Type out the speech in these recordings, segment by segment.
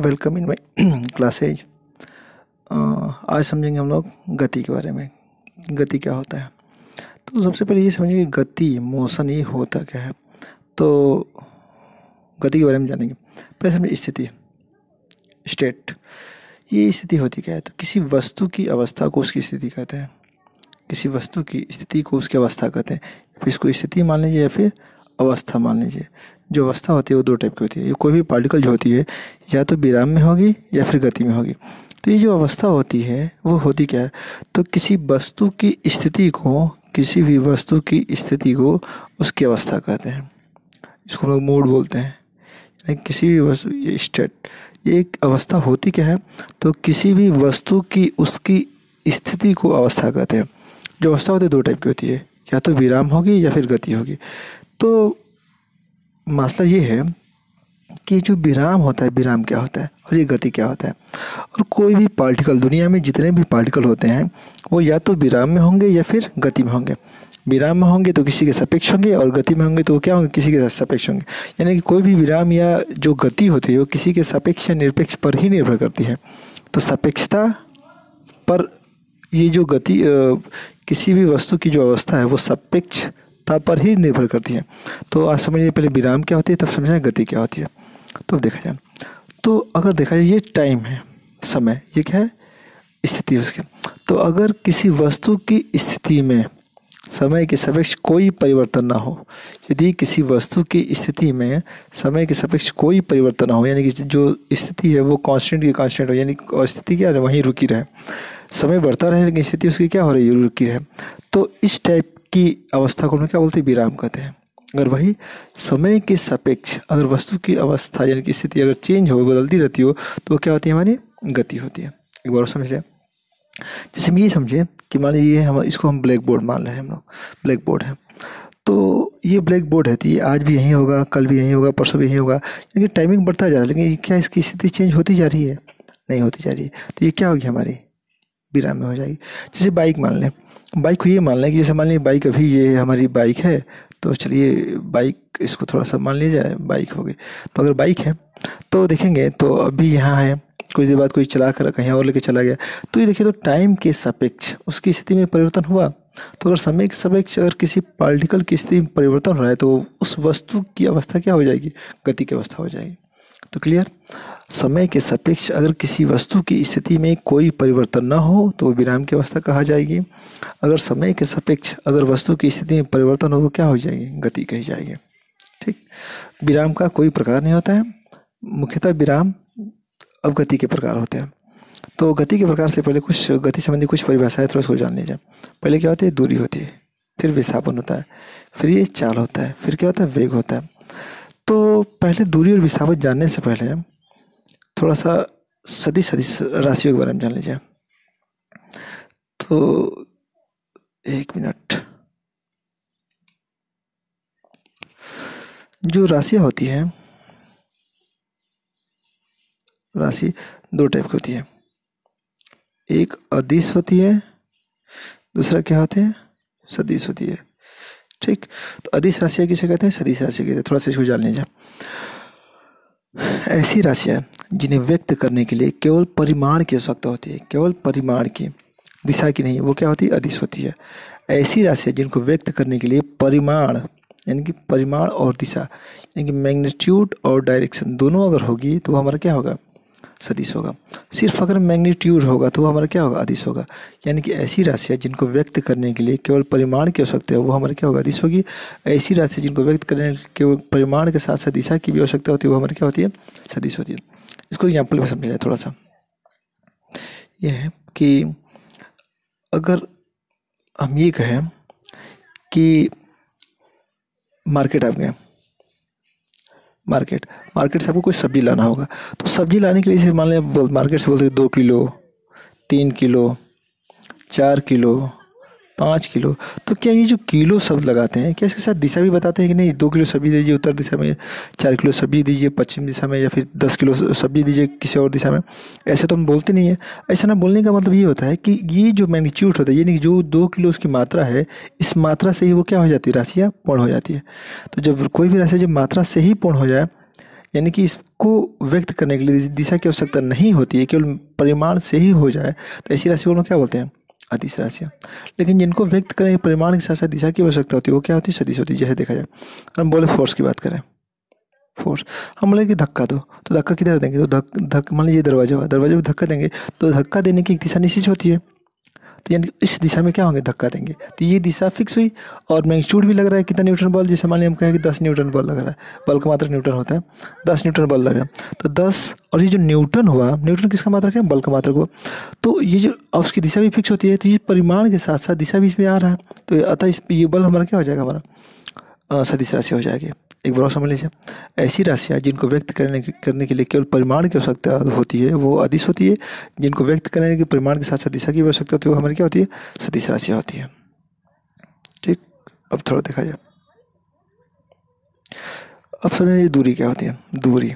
welcome in my classes आज समझेंगे हम लोग गति के बारे में गति क्या होता है तो सबसे पहले ये समझेंगे गति मोशन ये होता क्या है तो गति के बारे में जानेंगे पहले समझे स्थिति स्टेट ये स्थिति होती क्या है तो किसी वस्तु की अवस्था को उसकी स्थिति कहते हैं किसी वस्तु की स्थिति को उसकी अवस्था कहते हैं फिर इसको स्थिति मान लीजिए या फिर अवस्था मान लीजिए जो अवस्था होती है वो दो टाइप की होती है ये कोई भी पार्टिकल जो होती है या तो विराम में होगी या फिर गति में होगी तो ये जो अवस्था होती है वो होती क्या है तो किसी वस्तु की स्थिति को किसी भी वस्तु की स्थिति को उसकी अवस्था कहते हैं इसको हम लोग मूड बोलते हैं यानी किसी भी वस्तु ये स्टेट ये एक अवस्था होती क्या है तो किसी भी वस्तु की उसकी स्थिति को अवस्था कहते हैं जो अवस्था होती है दो टाइप की होती है या तो विराम होगी या फिर गति होगी तो मसला ये है कि जो विराम होता है विराम क्या होता है और ये गति क्या होता है और कोई भी पार्टिकल दुनिया में जितने भी पार्टिकल होते हैं वो या तो विराम में होंगे या फिर गति में होंगे विराम में होंगे तो किसी के सापेक्ष होंगे और गति में होंगे तो क्या होंगे किसी के सापेक्ष होंगे यानी कि कोई भी विराम या जो गति होती है वो किसी के सापेक्ष या निरपेक्ष पर ही निर्भर करती है तो सापेक्षता पर ये जो गति किसी भी वस्तु की जो अवस्था है वो सापेक्ष अवस्था पर ही निर्भर करती है तो आज समझिए पहले विराम क्या होती है तब समझना गति क्या होती है तो देखा जाए तो अगर देखा जाए ये टाइम है समय ये क्या है स्थिति उसकी तो अगर किसी वस्तु की स्थिति में समय के सापेक्ष कोई परिवर्तन ना हो यदि किसी वस्तु की स्थिति में समय के सापेक्ष कोई परिवर्तन ना हो यानी कि जो स्थिति है वो कांस्टेंट की कांस्टेंट हो यानी स्थिति क्या है वहीं रुकी रहे समय बढ़ता रहे लेकिन स्थिति उसकी क्या हो रही है रुकी रहे तो इस टाइप की अवस्था को हम क्या बोलते हैं विराम कहते हैं अगर वही समय के सापेक्ष अगर वस्तु की अवस्था यानी कि स्थिति अगर चेंज हो बदलती रहती हो तो क्या होती है हमारी गति होती है एक बार समझ लें जैसे हम ये समझें कि मान लीजिए हम इसको हम ब्लैक बोर्ड मान रहे हैं हम लोग ब्लैक बोर्ड है तो ये ब्लैक बोर्ड है तो ये आज भी यहीं होगा कल भी यहीं होगा परसों भी यहीं होगा लेकिन टाइमिंग बढ़ता जा रहा है लेकिन क्या इसकी स्थिति चेंज होती जा रही है नहीं होती जा रही है तो ये क्या होगी हमारी बिरा में हो जाएगी जैसे बाइक मान लें बाइक को ये मान लें कि जैसे मान लीजिए बाइक अभी ये हमारी बाइक है तो चलिए बाइक इसको थोड़ा सा मान लिया जाए बाइक हो गई तो अगर बाइक है तो देखेंगे तो अभी यहाँ है कुछ देर बाद कोई चला कर कहीं और लेके चला गया तो ये देखिए तो टाइम के सापेक्ष उसकी स्थिति में परिवर्तन हुआ तो अगर समय के सापेक्ष अगर किसी पार्टिकल की स्थिति में परिवर्तन हो रहा है तो उस वस्तु की अवस्था क्या हो जाएगी गति की अवस्था हो जाएगी तो क्लियर समय के सापेक्ष अगर किसी वस्तु की स्थिति में कोई परिवर्तन न हो तो विराम की अवस्था कहा जाएगी अगर समय के सापेक्ष अगर वस्तु की स्थिति में परिवर्तन हो तो क्या हो जाएगी गति कही जाएगी ठीक विराम का कोई प्रकार नहीं होता है मुख्यतः विराम अब गति के प्रकार होते हैं तो गति के प्रकार से पहले कुछ गति संबंधी कुछ परिभाषाएं थोड़ा सो जान लीजिए पहले क्या होती है दूरी होती है फिर विस्थापन होता है फिर ये चाल होता है फिर क्या होता है वेग होता है तो पहले दूरी और विसावत जानने से पहले थोड़ा सा सदी सदी राशियों के बारे में जान लीजिए तो एक मिनट जो राशियाँ होती हैं राशि दो टाइप की होती है एक अधिस होती है दूसरा क्या होते हैं सदीस होती है ठीक तो अधिस राशियाँ किसे कहते हैं सदिश राशि कहते हैं थोड़ा सा इसको जान लीजिए ऐसी राशियाँ जिन्हें व्यक्त करने के लिए केवल परिमाण की आवश्यकता होती है केवल परिमाण की दिशा की नहीं वो क्या होती है अधिस होती है ऐसी राशियाँ जिनको व्यक्त करने के लिए परिमाण यानी कि परिमाण और दिशा यानी कि मैग्नीट्यूड और डायरेक्शन दोनों अगर होगी तो वो हमारा क्या होगा सदिश होगा सिर्फ अगर मैग्नीट्यूड होगा तो वो हमारा क्या होगा अदिश होगा यानी कि ऐसी राशियाँ जिनको व्यक्त करने के लिए केवल परिमाण की आवश्यकता है वो हमारा क्या होगा अदिश होगी ऐसी राशि जिनको व्यक्त करने केवल परिमाण के साथ साथ दिशा की भी आवश्यकता होती है वो हमारी क्या होती है सदिश होती है इसको एग्जाम्पल में समझा जाए थोड़ा सा यह है कि अगर हम ये कहें कि मार्केट आप गए मार्केट मार्केट से आपको कुछ सब्ज़ी लाना होगा तो सब्ज़ी लाने के लिए जैसे मान लें मार्केट से बोलते दो किलो तीन किलो चार किलो पाँच किलो तो क्या ये जो किलो शब्द लगाते हैं क्या इसके साथ दिशा भी बताते हैं कि नहीं दो किलो सब्जी दीजिए उत्तर दिशा में चार किलो सब्जी दीजिए पश्चिम दिशा में या फिर दस किलो सब्जी दीजिए किसी और दिशा में ऐसे तो हम बोलते नहीं है ऐसा ना बोलने का मतलब ये होता है कि ये जो मैग्नीच्यूट होता है यानी कि जो दो किलो उसकी मात्रा है इस मात्रा से ही वो क्या हो जाती है राशियाँ पूर्ण हो जाती है तो जब कोई भी राशि जब मात्रा से ही पूर्ण हो जाए यानी कि इसको व्यक्त करने के लिए दिशा की आवश्यकता नहीं होती है केवल परिमाण से ही हो जाए तो ऐसी राशि को क्या बोलते हैं अतिश राशियाँ लेकिन जिनको व्यक्त करें परिमाण के साथ साथ दिशा की आवश्यकता होती है वो क्या होती है सदिश होती है जैसे देखा जाए हम बोले फोर्स की बात करें फोर्स हम बोले कि धक्का दो तो धक्का किधर देंगे तो धक धक मान लीजिए दरवाजा हुआ दरवाजे पर धक्का देंगे तो धक्का देने की एक दिशा निश्चित होती है तो यानी इस दिशा में क्या होंगे धक्का देंगे तो ये दिशा फिक्स हुई और मैग्नीट्यूड भी लग रहा है कितना न्यूटन बल जैसे मान लिया हम कहें कि दस न्यूटन बल लग रहा है बल का मात्रा न्यूटन होता है दस न्यूटन रहा है तो दस और ये जो न्यूटन हुआ न्यूटन किसका मात्रक है बल का मात्रक हुआ तो ये जो और उसकी दिशा भी फिक्स होती है तो ये परिमाण के साथ साथ दिशा भी इसमें आ रहा है तो अतः इस ये बल हमारा क्या हो जाएगा हमारा सदिश राशि हो जाएगी एक बार समझ लीजिए ऐसी राशियाँ जिनको व्यक्त करने करने के लिए केवल परिमाण की आवश्यकता होती है वो अधिस होती है जिनको व्यक्त करने के परिमाण के साथ सदिशा की आवश्यकता होती है वो हमारी क्या होती है सतीश राशियाँ होती है ठीक अब थोड़ा देखा जाए अब समझ दूरी क्या होती है दूरी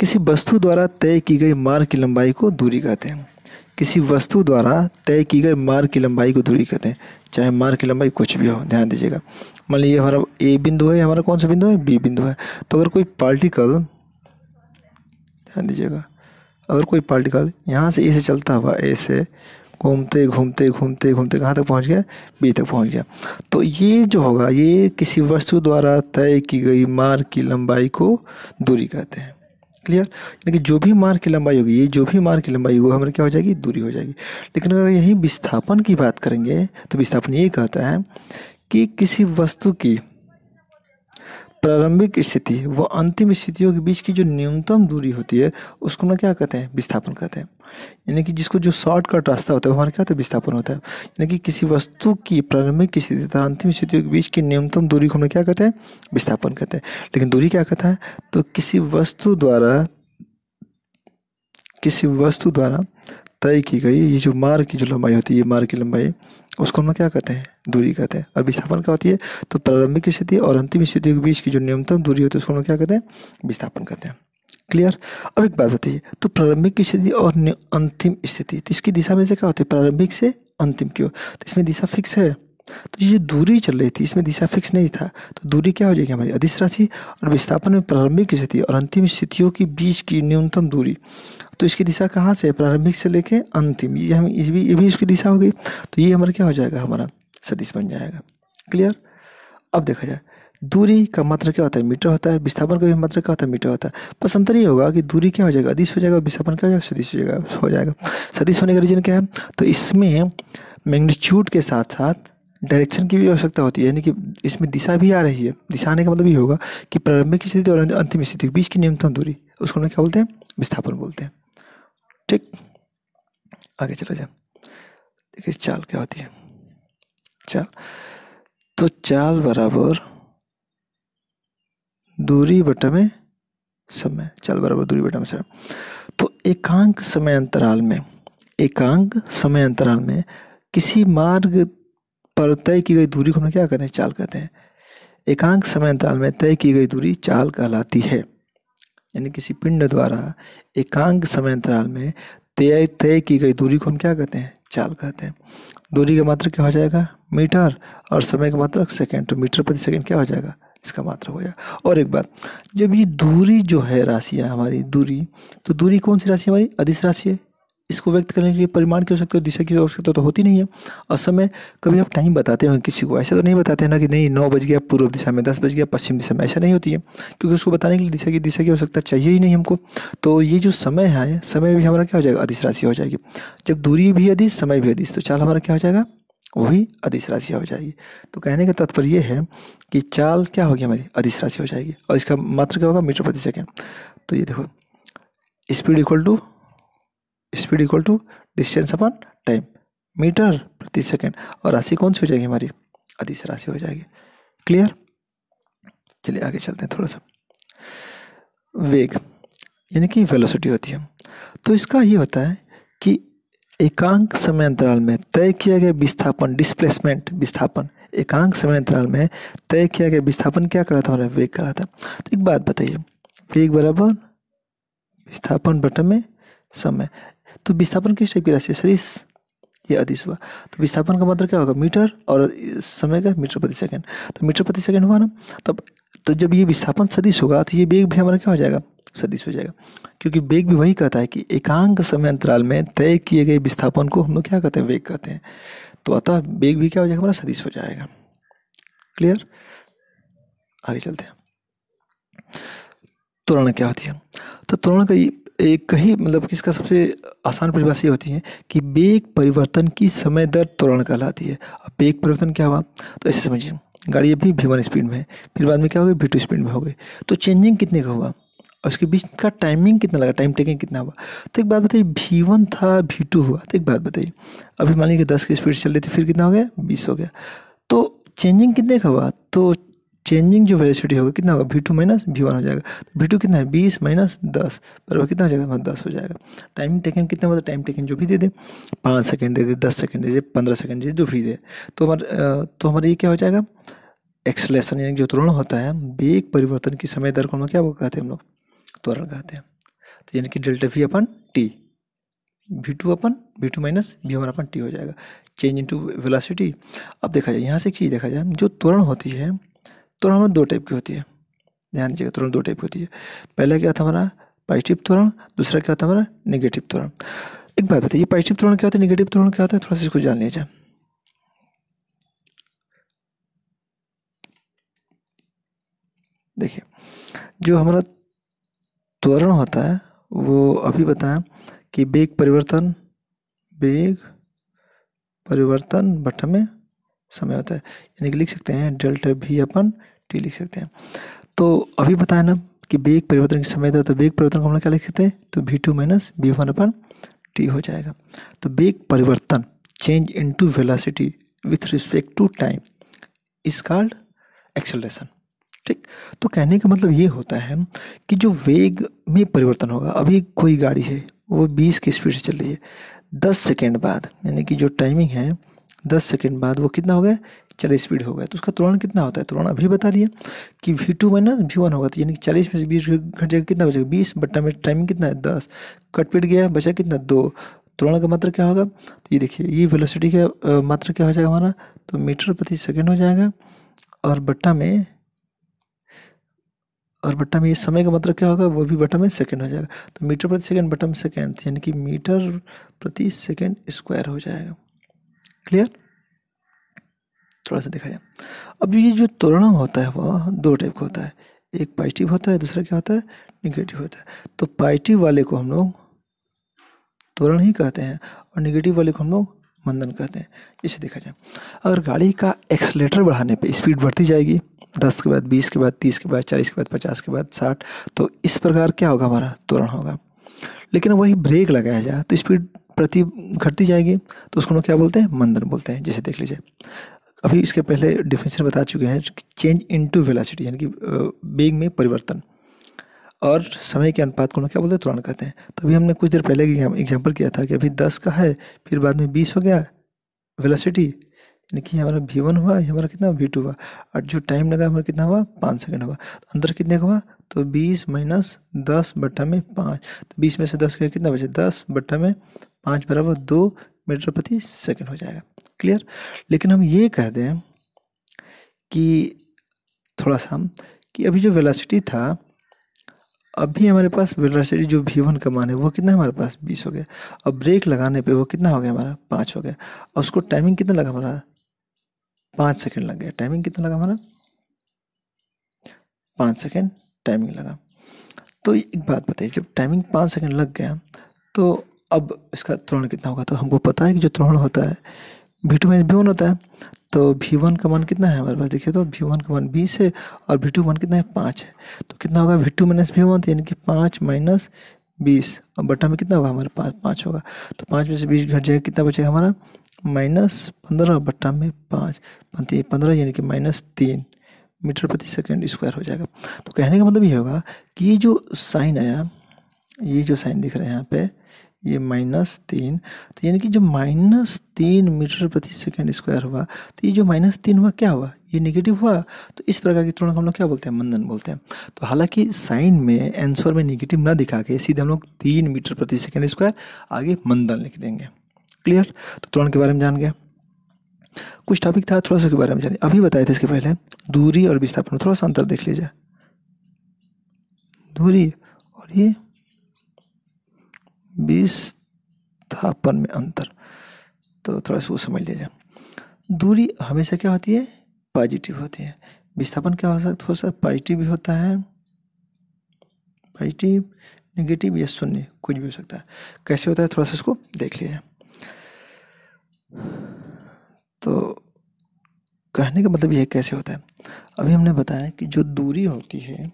किसी वस्तु द्वारा तय की गई मार्ग की लंबाई को दूरी कहते हैं किसी वस्तु द्वारा तय की गई मार्ग की लंबाई को दूरी कहते हैं चाहे मार्ग की लंबाई कुछ भी हो ध्यान दीजिएगा मान लीजिए हमारा ए बिंदु है हमारा कौन सा बिंदु है बी बिंदु है तो अगर कोई पार्टिकल ध्यान दीजिएगा अगर कोई पार्टिकल यहाँ से ए से चलता हुआ ए से घूमते घूमते घूमते घूमते कहाँ तक पहुँच गया बी तक पहुँच गया तो ये जो होगा ये किसी वस्तु द्वारा तय की गई मार्ग की लंबाई को दूरी कहते हैं क्लियर यानी कि जो भी मार्ग की लंबाई होगी ये जो भी मार्ग की लंबाई होगी हमारी क्या हो जाएगी दूरी हो जाएगी लेकिन अगर यही विस्थापन की बात करेंगे तो विस्थापन ये कहता है कि किसी वस्तु की प्रारंभिक स्थिति व अंतिम स्थितियों के बीच की जो न्यूनतम दूरी होती है उसको ना क्या कहते हैं विस्थापन कहते हैं यानी कि जिसको जो शॉर्टकट रास्ता होता है हमारा क्या होता है विस्थापन होता है यानी कि किसी वस्तु की प्रारंभिक स्थिति तथा अंतिम स्थितियों के बीच की न्यूनतम दूरी को हम क्या कहते हैं विस्थापन कहते हैं लेकिन दूरी क्या कहता है तो किसी वस्तु द्वारा किसी वस्तु द्वारा तय की गई ये जो मार्ग की जो लंबाई होती है ये मार्ग की लंबाई उसको हम क्या कहते हैं दूरी कहते हैं और विस्थापन क्या होती है तो प्रारंभिक स्थिति और अंतिम स्थिति के बीच की जो न्यूनतम दूरी होती है उसको हम क्या कहते हैं विस्थापन कहते हैं क्लियर अब एक बात होती है तो प्रारंभिक स्थिति और अंतिम स्थिति तो इसकी दिशा में से क्या होती है प्रारंभिक से अंतिम की ओर तो इसमें दिशा फिक्स है तो ये दूरी चल रही थी इसमें दिशा फिक्स नहीं था तो दूरी क्या हो जाएगी हमारी अधिस राशि और विस्थापन में प्रारंभिक स्थिति और अंतिम स्थितियों के बीच की न्यूनतम दूरी तो इसकी दिशा कहाँ से प्रारंभिक से लेके अंतिम ये हम ये भी ये भी इसकी दिशा होगी तो ये हमारा क्या हो जाएगा हमारा सदिश बन जाएगा क्लियर अब देखा जाए दूरी का मात्रा क्या होता है मीटर होता है विस्थापन का भी मात्रा क्या होता है मीटर होता है बस अंतर ये होगा कि दूरी क्या हो जाएगा अधिस हो जाएगा विस्थापन क्या हो जाएगा सदिश हो जाएगा हो जाएगा सदिश होने का रीजन क्या है तो इसमें मैग्नीट्यूड के साथ साथ डायरेक्शन की भी आवश्यकता होती है यानी कि इसमें दिशा भी आ रही है दिशा आने का मतलब ये होगा कि प्रारंभिक स्थिति और अंतिम स्थिति के बीच की न्यूनतम दूरी उसको क्या बोलते हैं विस्थापन बोलते हैं ठीक आगे चला जाए देखिए चाल क्या होती है चाल तो चाल बराबर दूरी बटा में समय चाल बराबर दूरी बटा में समय तो एकांक समय अंतराल में एकांक समय अंतराल में किसी मार्ग पर तय की गई दूरी को हम क्या कहते हैं चाल कहते हैं एकांक समय अंतराल में तय की गई दूरी चाल कहलाती है यानी किसी पिंड द्वारा एकांक समय अंतराल में तय तय की गई दूरी को हम क्या कहते हैं चाल कहते हैं दूरी का मात्र क्या हो जाएगा मीटर और समय का मात्र सेकेंड तो मीटर प्रति सेकेंड क्या हो जाएगा इसका मात्र हो जाएगा और एक बात जब ये दूरी जो है राशियाँ हमारी दूरी तो दूरी कौन सी राशि हमारी अधिस राशि है इसको व्यक्त करने के लिए परिमाण की आवश्यकता दिशा की आवश्यकता तो होती नहीं है और समय कभी आप टाइम बताते हो किसी को ऐसा तो नहीं बताते हैं ना कि नहीं नौ बज गया पूर्व दिशा में दस बज गया पश्चिम दिशा में ऐसा नहीं होती है क्योंकि उसको बताने के लिए दिशा की दिशा की आवश्यकता चाहिए ही नहीं हमको तो ये जो समय है समय भी हमारा क्या हो जाएगा अधिस राशि हो जाएगी जब दूरी भी अधिस समय भी अधिस तो चाल हमारा क्या हो जाएगा वही अधिस राशि हो जाएगी तो कहने का तात्पर्य यह है कि चाल क्या होगी हमारी अधिस राशि हो जाएगी और इसका मात्र क्या होगा मीटर प्रति सेकेंड तो ये देखो speed equal to speed equal to distance upon time metre प्रति सेकेंड और राशि कौन सी हो जाएगी हमारी अधिस राशि हो जाएगी क्लियर चलिए आगे चलते हैं थोड़ा सा वेग यानी कि वेलोसिटी होती है तो इसका ये होता है कि एकांक समय अंतराल में तय किया गया विस्थापन डिस्प्लेसमेंट विस्थापन एकांक समय अंतराल में तय किया गया विस्थापन क्या करा था हमारा वेग करा था तो एक बात बताइए वेग बराबर विस्थापन बटन में समय तो विस्थापन किस टाइप की राशि है सदिश ये अधिस हुआ तो विस्थापन का मतलब क्या होगा मीटर और समय का मीटर प्रति सेकंड तो मीटर प्रति सेकेंड हुआ ना तब तो जब ये विस्थापन सदिश होगा तो ये वेग भी हमारा क्या हो जाएगा सदिश हो जाएगा क्योंकि वेग भी वही कहता है कि एकांक समय अंतराल में तय किए गए विस्थापन को हम लोग क्या कहते हैं वेग कहते हैं तो अतः वेग भी क्या हो जाएगा हमारा सदिश हो जाएगा क्लियर आगे चलते हैं त्वरण क्या होती है तो त्वरण का एक कही मतलब कि इसका सबसे आसान परिभाषा ये होती है कि बेग परिवर्तन की समय दर त्वरण कहलाती है अब बेग परिवर्तन क्या हुआ तो ऐसे समझिए गाड़ी अभी भी वन स्पीड में है फिर बाद में क्या हो गया भी टू स्पीड में हो गई तो चेंजिंग कितने का हुआ और उसके बीच का टाइमिंग कितना लगा टाइम टेकिंग कितना हुआ तो एक बात बताइए भी वन था भी टू हुआ तो एक बात बताइए अभी मान लीजिए दस की स्पीड चल रही थी फिर कितना हो गया बीस हो गया तो चेंजिंग कितने का हुआ तो चेंजिंग जो वेलोसिटी होगी कितना होगा V two minus V one हो जाएगा तो वी टू कितना है बीस माइनस दस पर वो कितना हो जाएगा हमारा दस हो जाएगा टाइम टेकन कितना है टाइम टेकन जो भी दे दे पाँच सेकेंड दे दे दस सेकेंड दे दे पंद्रह सेकेंड दे जो भी दे तो हमारा तो हमारा ये क्या हो जाएगा एक्सलेशन यानी जो त्वरण होता है वेग परिवर्तन की समय दर को हम क्या कहते हैं हम लोग त्वरण कहते हैं तो यानी कि delta V upon T V two upon V two minus V one upon T हो जाएगा चेंज टू वेलासिटी अब देखा जाए यहाँ से एक चीज़ देखा जाए जो त्वरण होती है त्वरण दो टाइप की होती है ध्यान दीजिएगा त्वरण दो टाइप की होती है पहला क्या था हमारा पॉजिटिव त्वरण दूसरा क्या होता है हमारा निगेटिव त्वरण एक बात बताइए पॉजिटिव त्वरण क्या होता है निगेटिव त्वरण क्या होता है थोड़ा सा इसको जान लीजिए देखिए जो हमारा त्वरण होता है वो अभी बताएं कि बेग परिवर्तन बेग परिवर्तन बट समय होता है यानी कि लिख सकते हैं डेल्टा भी अपन टी लिख सकते हैं तो अभी बताया ना कि बेग परिवर्तन की समय तो वेग परिवर्तन को हम क्या लिख सकते हैं तो V two minus V one upon T हो जाएगा तो बेग परिवर्तन change in to velocity with respect to time is called acceleration ठीक तो कहने का मतलब ये होता है कि जो वेग में परिवर्तन होगा अभी कोई गाड़ी है वो बीस की स्पीड से चल रही है दस सेकेंड बाद यानी कि जो टाइमिंग है दस सेकेंड बाद वो कितना हो गया चालीस स्पीड हो गया तो उसका तुरंत कितना होता है तुरंत अभी बता दिया कि V two minus V one होगा तो यानी कि चालीस में से बीस घट जाएगा कितना बचेगा बीस बट्टा में टाइमिंग कितना है दस कट पिट गया बचा कितना दो त्वरण का मात्रा क्या होगा तो ये देखिए ये वेलोसिटी का मात्रा क्या हो जाएगा हमारा तो मीटर प्रति सेकेंड हो जाएगा और बट्टा में और बट्टा में ये समय का मात्रा क्या होगा वो भी बट्टा में सेकेंड हो जाएगा तो मीटर प्रति सेकेंड बट्टा में सेकेंड तो यानी कि मीटर प्रति सेकेंड स्क्वायर हो जाएगा क्लियर थोड़ा सा दिखाया अब ये जो तोरण होता है वह दो टाइप का होता है एक पॉजिटिव होता है दूसरा क्या होता है निगेटिव होता है तो पॉजिटिव वाले को हम लोग तोरण ही कहते हैं और निगेटिव वाले को हम लोग मंदन कहते हैं इसे देखा जाए अगर गाड़ी का एक्सलेटर बढ़ाने पे स्पीड बढ़ती जाएगी दस के बाद बीस के बाद तीस के बाद चालीस के बाद पचास के बाद साठ तो इस प्रकार क्या होगा हमारा त्वरण होगा लेकिन वही ब्रेक लगाया जाए तो स्पीड प्रति घटती जाएगी तो उसको हम क्या बोलते हैं मंदन बोलते हैं जैसे देख लीजिए अभी इसके पहले डिफिनेशन बता चुके हैं चेंज इनटू वेलासिटी यानी कि बेग में परिवर्तन और समय के अनुपात को क्या बोलते हैं तुरंत कहते हैं तो अभी हमने कुछ देर पहले एग्जाम्पल किया था कि अभी दस का है फिर बाद में बीस हो गया वेलासिटी यानी कि हमारा वी वन हुआ हमारा कितना वी टू हुआ और जो टाइम लगा हमारा कितना हुआ पाँच सेकंड हुआ तो अंदर कितने का हुआ तो बीस माइनस दस बट्टा में पाँच तो बीस में से दस का कितना बचे दस बट्टा में पाँच बराबर दो मीटर प्रति सेकेंड हो जाएगा क्लियर लेकिन हम ये कह दें कि थोड़ा सा हम कि अभी जो वेलासिटी था अभी हमारे पास वेलासिटी जो वी वन का मान है वो कितना हमारे पास बीस हो गया और ब्रेक लगाने पे वो कितना हो गया हमारा पाँच हो गया और उसको टाइमिंग कितना लगा हमारा पाँच सेकेंड लग गया टाइमिंग कितना लगा हमारा पाँच सेकेंड टाइमिंग लगा तो एक बात बताइए जब टाइमिंग पाँच सेकेंड लग गया तो अब इसका त्रोण कितना होगा तो हमको पता है कि जो त्रोण होता है भी टू माइनस वी वन होता है तो भी वन का मान कितना है हमारे पास देखिए तो भी वन का मान बीस है और वी टू वन कितना है पाँच है तो कितना होगा V two minus V one यानी कि पाँच माइनस बीस और बटा में कितना होगा हमारे पास पाँच होगा तो पाँच में से बीस घट जाएगा कितना बचेगा हमारा माइनस पंद्रह बट्टा में पाँच पंद्रह यानी कि माइनस तीन मीटर प्रति सेकंड स्क्वायर हो जाएगा तो कहने का मतलब ये होगा कि ये जो साइन आया ये जो साइन दिख रहा है यहाँ पे ये माइनस तीन तो यानी कि जो माइनस तीन मीटर प्रति सेकंड स्क्वायर हुआ तो ये जो माइनस तीन हुआ क्या हुआ ये नेगेटिव हुआ तो इस प्रकार की तुरंत हम लोग क्या बोलते हैं मंदन बोलते हैं तो हालांकि साइन में आंसर में नेगेटिव ना दिखा के सीधे हम लोग तीन मीटर प्रति सेकंड स्क्वायर आगे मंदन लिख देंगे क्लियर तो त्वरण के बारे में जान गया कुछ टॉपिक था थोड़ा सा के बारे में जानिए अभी बताए थे इसके पहले दूरी और विस्थापन थोड़ा सा अंतर देख लीजिए दूरी और ये विस्थापन में अंतर तो थोड़ा सा वो समझ लीजिए दूरी हमेशा क्या होती है पॉजिटिव होती है विस्थापन क्या हो सकता हो सकता पॉजिटिव भी होता है पॉजिटिव नेगेटिव या शून्य कुछ भी हो सकता है कैसे होता है थोड़ा सा इसको देख लीजिए तो कहने का मतलब यह कैसे होता है अभी हमने बताया कि जो दूरी होती है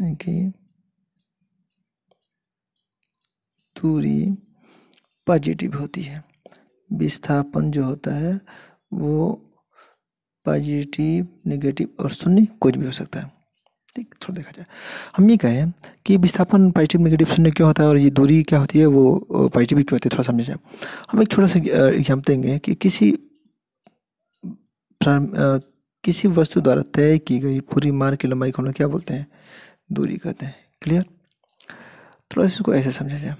कि दूरी पॉजिटिव होती है विस्थापन जो होता है वो पॉजिटिव नेगेटिव और शून्य कुछ भी हो सकता है ठीक थोड़ा देखा जाए हम ये कहें कि विस्थापन पॉजिटिव नेगेटिव शून्य क्यों होता है और ये दूरी क्या होती है वो पॉजिटिव क्यों होती है थोड़ा समझ जाए हम एक छोटा सा एग्जाम्पल देंगे कि किसी किसी वस्तु द्वारा तय की गई पूरी मार्ग की लंबाई को हम लोग क्या बोलते हैं दूरी कहते हैं क्लियर थोड़ा सा इसको ऐसे समझा जाए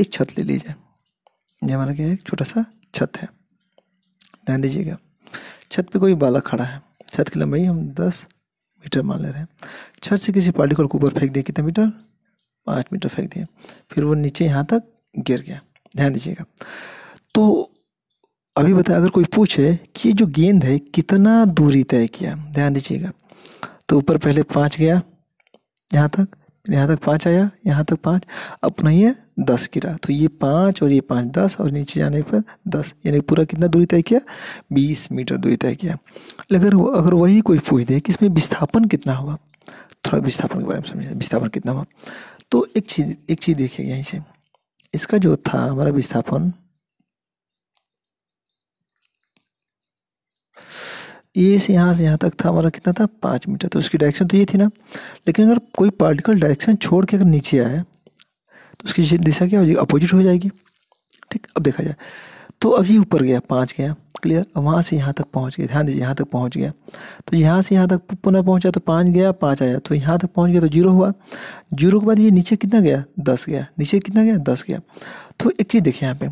एक छत ले लीजिए ये हमारा क्या एक छोटा सा छत है ध्यान दीजिएगा छत पे कोई बालक खड़ा है छत की लंबाई हम दस मीटर मान ले रहे हैं छत से किसी पार्टिकल को ऊपर फेंक दिया कितना मीटर पाँच मीटर फेंक दिया फिर वो नीचे यहाँ तक गिर गया ध्यान दीजिएगा तो अभी बताए अगर कोई पूछे कि जो गेंद है कितना दूरी तय किया ध्यान दीजिएगा तो ऊपर पहले पाँच गया यहाँ तक यहाँ तक पाँच आया यहाँ तक पाँच अपना ये दस गिरा तो ये पाँच और ये पाँच दस और नीचे जाने पर दस यानी पूरा कितना दूरी तय किया बीस मीटर दूरी तय किया अगर अगर वही कोई पूछ दे कि इसमें विस्थापन कितना हुआ थोड़ा विस्थापन के बारे में समझिए विस्थापन कितना हुआ तो एक चीज़ एक चीज़ देखिए यहीं से इसका जो था हमारा विस्थापन ए से यहाँ से यहाँ तक था हमारा कितना था पाँच मीटर तो उसकी डायरेक्शन तो ये थी ना लेकिन अगर कोई पार्टिकल डायरेक्शन छोड़ के अगर नीचे आए तो उसकी दिशा क्या हो जाएगी अपोजिट हो जाएगी ठीक अब देखा जाए तो अब ये ऊपर गया पाँच गया क्लियर वहाँ से यहाँ तक पहुँच गया ध्यान दीजिए यहाँ तक पहुँच गया तो यहाँ से यहाँ तक पुनः पहुँचा तो पाँच गया पाँच आया तो यहाँ तक पहुँच गया तो जीरो हुआ जीरो के बाद ये नीचे कितना गया दस गया नीचे कितना गया दस गया तो एक चीज़ देखिए यहाँ पे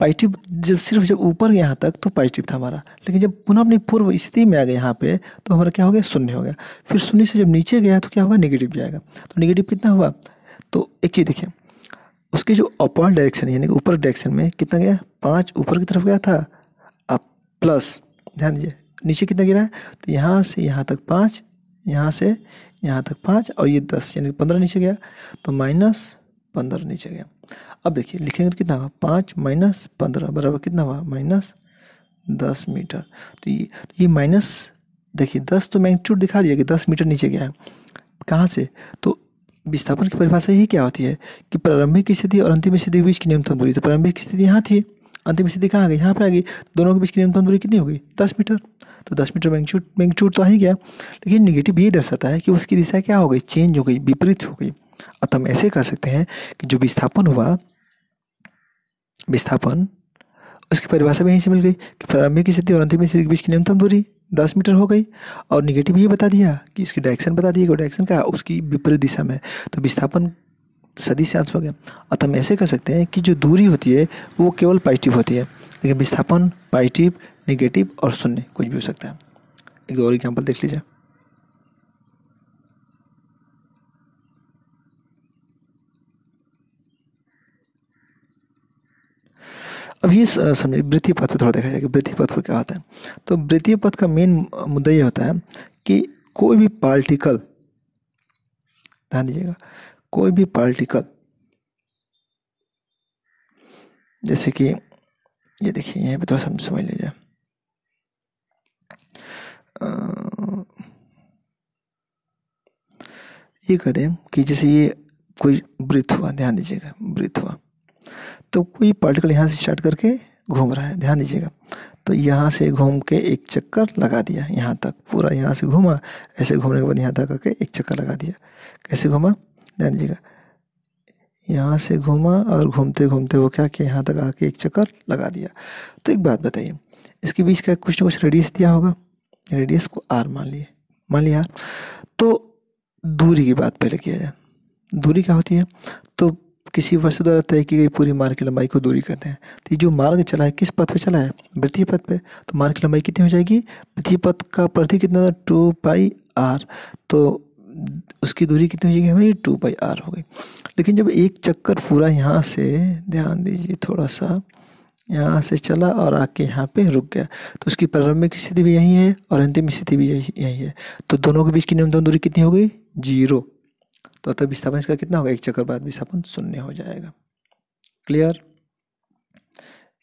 पॉजिटिव जब सिर्फ जब ऊपर गया यहाँ तक तो पॉजिटिव था हमारा लेकिन जब पुनः अपनी पूर्व स्थिति में आ गया यहाँ पे तो हमारा क्या हो गया शून्य हो गया फिर शून्य से जब नीचे गया तो क्या हुआ निगेटिव जाएगा तो निगेटिव कितना हुआ तो एक चीज़ देखिए उसके जो अपर डायरेक्शन यानी कि ऊपर डायरेक्शन में कितना गया पाँच ऊपर की तरफ गया था अब प्लस ध्यान दीजिए नीचे कितना गिरा है तो यहाँ से यहाँ तक पाँच यहाँ से यहाँ तक पाँच और ये दस यानी पंद्रह नीचे गया तो माइनस पंद्रह नीचे गया अब देखिए लिखेंगे तो कितना हुआ पाँच माइनस पंद्रह बराबर कितना हुआ माइनस दस मीटर तो ये तो ये माइनस देखिए दस तो मैग्नीट्यूड दिखा दिया कि दस मीटर नीचे गया है कहाँ से तो विस्थापन की परिभाषा ही क्या होती है कि प्रारंभिक स्थिति और अंतिम स्थिति के बीच की न्यूनतम दूरी तो प्रारंभिक स्थिति यहाँ थी अंतिम स्थिति कहाँ आ गई यहाँ पर आ गई दोनों के बीच की न्यूनतम दूरी कितनी होगी दस मीटर तो दस मीटर मैग्नीट्यूड मैग्नीट्यूड तो आ ही गया लेकिन निगेटिव ये दर्शाता है कि उसकी दिशा क्या हो गई चेंज हो गई विपरीत हो गई अब हम ऐसे कह सकते हैं कि जो विस्थापन हुआ विस्थापन उसकी परिभाषा भी यहीं से मिल गई कि प्रारंभिक स्थिति और अंतिम स्थिति के बीच की न्यूनतम दूरी दस मीटर हो गई और निगेटिव ये बता दिया कि इसकी डायरेक्शन बता दिया डायरेक्शन का उसकी विपरीत दिशा में तो विस्थापन सदी से आंसर हो गया अतः हम ऐसे कर सकते हैं कि जो दूरी होती है वो केवल पॉजिटिव होती है लेकिन विस्थापन पॉजिटिव निगेटिव और शून्य कुछ भी हो सकता है एक दो और एग्जाम्पल देख लीजिए अब ये समझिए वृत्तीय पथ पर थोड़ा देखा जाए कि वृत्तीय पथ पर क्या होता है तो वृत्तीय पथ का मेन मुद्दा ये होता है कि कोई भी पार्टिकल ध्यान दीजिएगा कोई भी पार्टिकल जैसे कि ये देखिए यहाँ पर थोड़ा समझ समझ लीजिए ये कह दें कि जैसे ये कोई वृत्त हुआ ध्यान दीजिएगा वृत्त हुआ तो कोई पार्टिकल यहाँ से स्टार्ट करके घूम रहा है ध्यान दीजिएगा तो यहाँ से घूम के एक चक्कर लगा दिया यहाँ तक पूरा यहाँ से घूमा ऐसे घूमने के बाद यहाँ तक आके एक चक्कर लगा दिया कैसे घूमा ध्यान दीजिएगा यहाँ से घूमा और घूमते घूमते वो क्या किया यहाँ तक आके एक चक्कर लगा दिया तो एक बात बताइए इसके बीच का कुछ ना कुछ रेडियस दिया होगा रेडियस को आर मान लिए मान लिया तो दूरी की बात पहले किया जाए दूरी क्या होती है तो किसी वस्तु द्वारा तय की गई पूरी मार्ग की लंबाई को दूरी कहते हैं तो जो मार्ग चला है किस पथ पे चला है वृत्तीय पथ पे तो मार्ग की लंबाई कितनी हो जाएगी वृत्तीय पथ का प्रति कितना था टू पाई आर तो उसकी दूरी कितनी हो जाएगी हमारी टू पाई आर हो गई लेकिन जब एक चक्कर पूरा यहाँ से ध्यान दीजिए थोड़ा सा यहाँ से चला और आके यहाँ पे रुक गया तो उसकी प्रारंभिक स्थिति भी यही है और अंतिम स्थिति भी यही यही है तो दोनों के बीच की न्यूनतम दूरी कितनी हो गई जीरो तो अतः विस्थापन इसका कितना होगा एक चक्कर बाद विस्थापन शून्य हो जाएगा क्लियर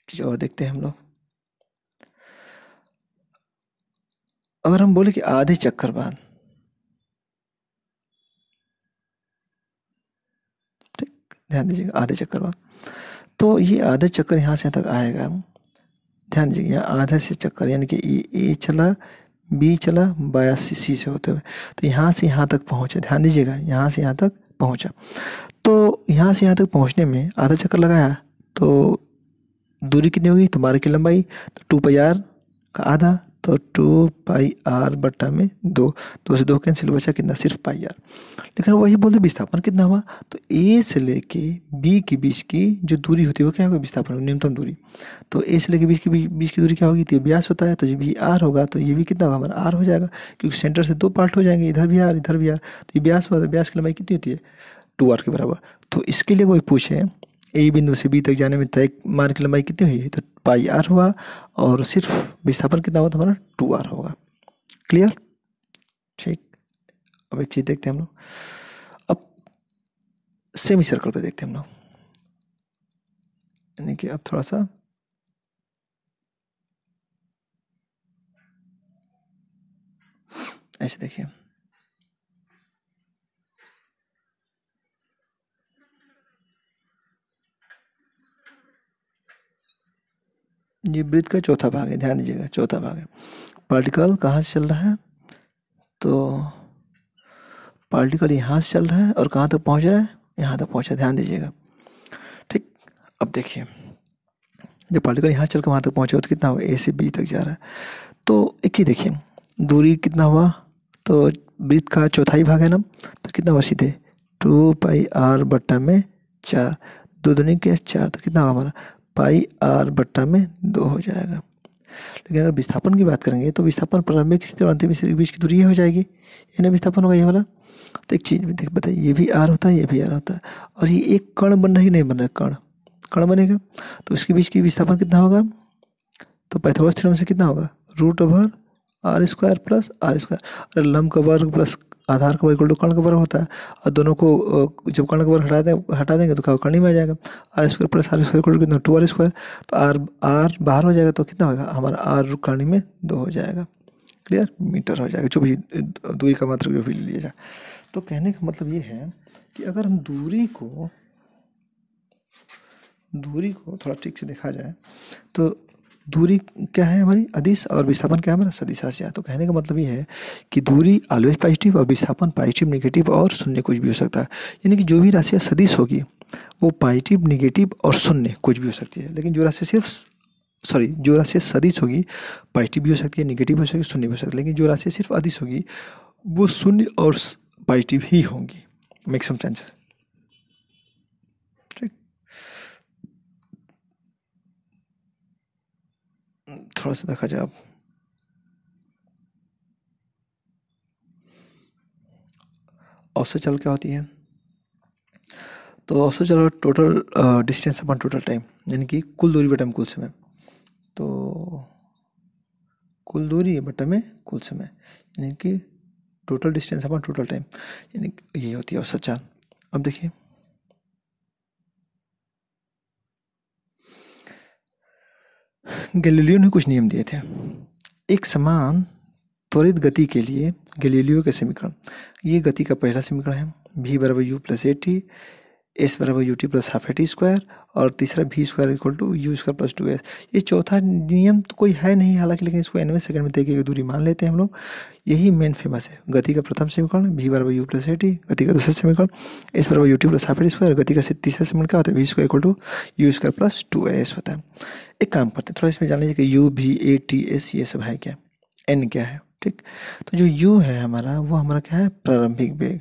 चीज़ और देखते हैं हम लोग अगर हम बोले कि आधे चक्कर बाद ठीक ध्यान दीजिएगा आधे चक्कर बाद तो ये आधे चक्कर यहाँ से तक आएगा ध्यान दीजिएगा यहाँ आधे से चक्कर यानी कि ये ए चला बी चला बयासी सी से होते हुए तो यहाँ से यहाँ तक पहुँचा ध्यान दीजिएगा यहाँ से यहाँ तक पहुँचा तो यहाँ से यहाँ तक पहुँचने में आधा चक्कर लगाया तो दूरी कितनी होगी तो बारह की लंबाई तो टू पाई आर का आधा तो टू पाई आर बटा में दो दो से दो कैंसिल बचा कितना सिर्फ पाई आर लेकिन वही बोलते विस्थापन कितना हुआ तो ए से लेके बी के बीच की जो दूरी होती है वो क्या होगी विस्थापन न्यूनतम दूरी तो ए से लेके बीच के बीच की दूरी क्या होगी तो ब्यास होता है तो जब भी आर होगा तो ये भी कितना होगा हमारा आर हो जाएगा क्योंकि सेंटर से दो पार्ट हो जाएंगे इधर भी आर इधर भी आर तो ये ब्यास हुआ तो ब्यास की लंबाई कितनी होती है टू आर के बराबर तो इसके लिए कोई पूछे ए बिंदु से बी तक जाने में तय मार्ग की लंबाई कितनी हुई है तो पाई आर हुआ और सिर्फ विस्थापन कितना हुआ हमारा टू आर होगा क्लियर ठीक अब एक चीज़ देखते हैं हम लोग अब सेमी सर्कल पे देखते हैं हम लोग यानी कि अब थोड़ा सा ऐसे देखिए ये वृत्त का चौथा भाग है ध्यान दीजिएगा चौथा भाग है पार्टिकल कहाँ से चल रहा है तो पार्टिकल यहाँ से चल रहा है और कहाँ तक तो पहुँच रहा है यहाँ तक तो पहुँचा ध्यान दीजिएगा ठीक अब देखिए जब पार्टिकल यहाँ चल कर वहाँ तक पहुँचा तो कितना हुआ ए से बी तक जा रहा है तो एक चीज़ देखिए दूरी कितना हुआ तो वृत्त का चौथा ही भाग है ना तो कितना हुआ सीधे टू पाई आर बट्टा में चार दो दुनी के चार तो कितना होगा हमारा पाई आर बट्टा में दो हो जाएगा लेकिन अगर विस्थापन की बात करेंगे तो विस्थापन प्रारंभिक स्थिति और अंतिम स्थिति के बीच की दूरी हो जाएगी ये ना विस्थापन होगा ये वाला तो एक चीज़ देख बताइए ये भी आर होता है ये भी आर होता है और ये एक कण बन रहा है नहीं बन रहा कण कण बनेगा तो उसके बीच की विस्थापन कितना होगा तो पैथागोरस से कितना होगा root over R square plus R square अरे लम्ब का वर्ग प्लस आधार का इक्वल टू कर्ण का वर्ग होता है और दोनों को जब कर्ण का वर्ग हटा दें हटा देंगे तो क्या कर्णी में आ जाएगा R square plus R square equal to two R square तो आर आर बाहर हो जाएगा तो कितना होगा हमारा आर कर्णी में दो हो जाएगा क्लियर मीटर हो जाएगा जो भी दूरी का मात्र जो भी लिया जाए तो कहने का मतलब ये है कि अगर हम दूरी को दूरी को थोड़ा ठीक से देखा जाए तो दूरी क्या है हमारी अधिस और विस्थापन क्या है हमारा सदिश राशि तो कहने का मतलब ये है कि दूरी ऑलवेज पॉजिटिव और विस्थापन पॉजिटिव निगेटिव और शून्य कुछ भी हो सकता है यानी कि जो भी राशियाँ सदिश होगी वो पॉजिटिव निगेटिव और शून्य कुछ भी हो सकती है लेकिन जो राशि सिर्फ सॉरी जो राशि सदिश होगी पॉजिटिव भी हो सकती है निगेटिव भी हो सकती है शून्य भी हो सकती है लेकिन जो राशि सिर्फ अधिस होगी वो शून्य और पॉजिटिव ही होंगी मैक्सिमम चांसेस थोड़ा सा देखा जाए आप औसत चल क्या होती है तो औसत चल total distance upon total time यानी कि कुल दूरी बटा कुल समय तो कुल दूरी बटा में कुल समय यानी कि total distance upon total time यानी ये होती है औसत चाल अब देखिए गैलीलियो ने कुछ नियम दिए थे एक समान त्वरित गति के लिए गैलीलियो के समीकरण ये गति का पहला समीकरण है भी बराबर U plus A T S बराबर U T plus half A T square और तीसरा V square equal to U square plus two S ये चौथा नियम तो कोई है नहीं हालांकि लेकिन इसको एनवे सेकंड में देखिए दूरी मान लेते हैं हम लोग यही मेन फेमस है गति का प्रथम समीकरण भी बराबर यू प्लस ए टी गति का दूसरा समीकरण एस बराबर U T plus half A T square गति का तीसरा समीकरण क्या होता है V square equal to U square plus two S होता है एक काम करते हैं थोड़ा इसमें जान लीजिए कि यू भी ए टी एस ये सब है क्या एन क्या है ठीक तो जो यू है हमारा वो हमारा क्या है प्रारंभिक वेग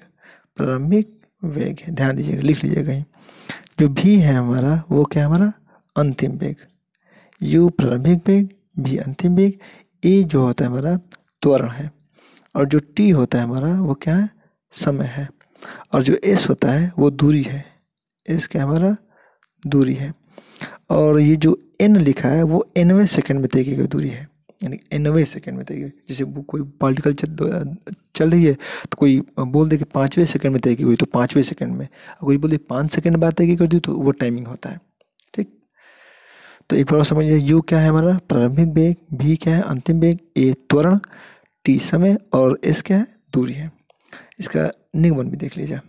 प्रारंभिक वेग है ध्यान दीजिएगा लिख लीजिएगा कहीं जो भी है हमारा वो क्या है हमारा अंतिम वेग यू प्रारंभिक वेग भी अंतिम वेग ए जो होता है हमारा त्वरण है और जो टी होता है हमारा वो क्या है समय है और जो एस होता है वो दूरी है एस क्या हमारा दूरी है और ये जो एन लिखा है वो एनवे सेकंड में तय की गई दूरी है यानी नवे सेकेंड में तय जैसे कोई पॉलिटिकल चल रही है तो कोई बोल दे कि पाँचवें सेकंड में तय की हुई तो पाँचवें सेकंड में और कोई बोल दे पाँच सेकंड बाद तय की कर दी तो वो टाइमिंग होता है ठीक तो एक बार समझिए यू क्या है हमारा प्रारंभिक बेग भी क्या है अंतिम बेग ए त्वरण टी समय और एस क्या है दूरी है इसका निगमन भी देख लीजिए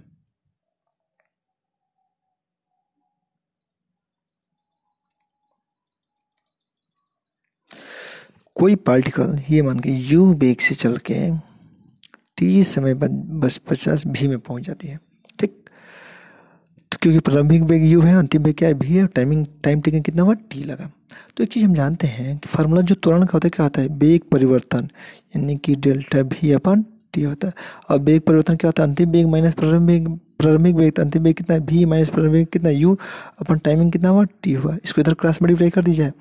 कोई पार्टिकल ये मान के यू बेग से चल के टी समय पर बस पचास भी में पहुंच जाती है ठीक तो क्योंकि प्रारंभिक बेग यू है अंतिम बेग क्या है भी है टाइमिंग टाइम टेकिंग कितना हुआ टी लगा तो एक चीज़ हम जानते हैं कि फार्मूला जो त्वरण का होता है क्या होता है बेग परिवर्तन यानी कि डेल्टा भी अपन टी होता है और बेग परिवर्तन क्या होता है अंतिम बेग माइनस प्रारंभिक प्रारंभिक वेग तो अंतिम वेग कितना भी माइनस प्रारंभिक कितना यू अपन टाइमिंग कितना हुआ टी हुआ इसको इधर क्रॉस मल्टीप्लाई कर दी जाए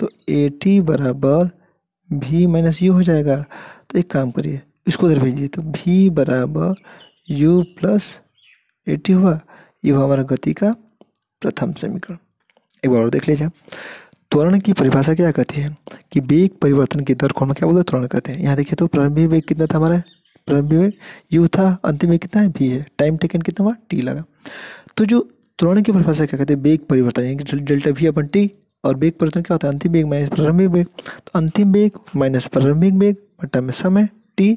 तो ए टी बराबर भी माइनस यू हो जाएगा तो एक काम करिए इसको उधर भेजिए तो भी बराबर यू प्लस एटी हुआ ये हुआ हमारा गति का प्रथम समीकरण एक बार और देख लीजिए त्वरण की परिभाषा क्या कहती है कि वेग परिवर्तन की दर को हम क्या बोलते हैं त्वरण कहते हैं यहाँ देखिए तो प्रारंभिक वेग कितना था हमारा प्रारंभिक वेग यू था अंतिम में कितना है भी है टाइम टेकन कितना हुआ टी लगा तो जो त्वरण की परिभाषा क्या कहते हैं वेग परिवर्तन यानी कि डेल्टा भी अपन टी और बेग पर तो क्या होता है अंतिम बेग माइनस प्रारंभिक बेग तो अंतिम बेग माइनस प्रारंभिक बेग बटा में समय टी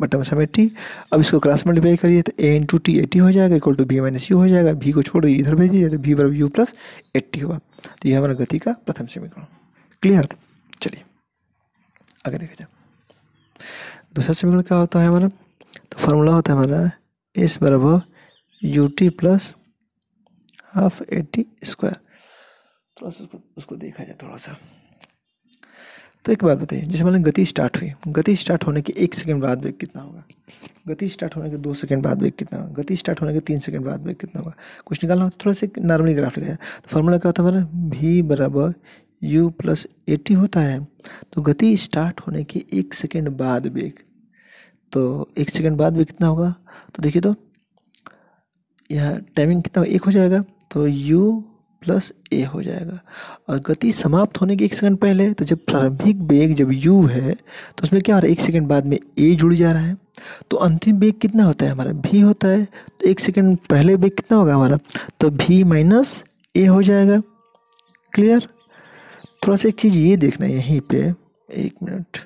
बटा में समय टी अब इसको क्रॉस मल्टीप्लाई करिए तो ए इंटू टी एटी हो जाएगा equal to V minus U हो जाएगा बी को छोड़ इधर भेज दीजिए तो बी बराबर यू प्लस एट्टी हुआ तो ये हमारा गति का प्रथम समीकरण क्लियर चलिए आगे देखा जाए दूसरा समीकरण क्या होता है हमारा तो फार्मूला होता है हमारा एस बराबर U T plus half A T square थोड़ा सा उसको उसको देखा जाए थोड़ा सा तो एक बात बताइए जैसे मान गति स्टार्ट हुई गति स्टार्ट होने के एक सेकंड बाद वेग कितना होगा गति स्टार्ट होने के दो सेकंड बाद वेग कितना होगा गति स्टार्ट होने के तीन सेकंड बाद वेग कितना होगा कुछ निकालना हो तो थोड़ा सा नॉर्मली ग्राफ लगाया तो फॉर्मूला क्या होता है हमारा भी बराबर यू प्लस ए टी होता है तो गति स्टार्ट होने के एक सेकेंड बाद वेग तो एक सेकेंड बाद वेग कितना होगा तो देखिए तो यह टाइमिंग कितना एक हो जाएगा तो यू प्लस ए हो जाएगा और गति समाप्त होने के एक सेकंड पहले तो जब प्रारंभिक वेग जब यू है तो उसमें क्या हो रहा है एक सेकंड बाद में ए जुड़ जा रहा है तो अंतिम वेग कितना होता है हमारा भी होता है तो एक सेकंड पहले वेग कितना होगा हमारा तो भी माइनस ए हो जाएगा क्लियर थोड़ा सा एक चीज़ ये देखना है यहीं पे एक मिनट